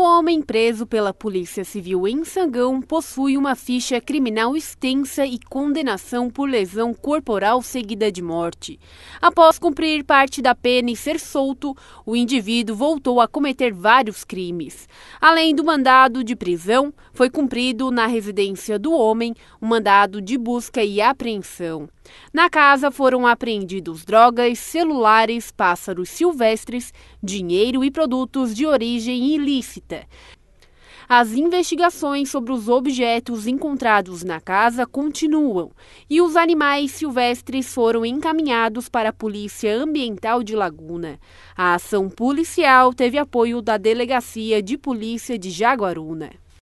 O homem preso pela Polícia Civil em Sangão possui uma ficha criminal extensa e condenação por lesão corporal seguida de morte. Após cumprir parte da pena e ser solto, o indivíduo voltou a cometer vários crimes. Além do mandado de prisão, foi cumprido na residência do homem um mandado de busca e apreensão. Na casa foram apreendidos drogas, celulares, pássaros silvestres, dinheiro e produtos de origem ilícita suspeita. As investigações sobre os objetos encontrados na casa continuam e os animais silvestres foram encaminhados para a Polícia Ambiental de Laguna. A ação policial teve apoio da Delegacia de Polícia de Jaguaruna.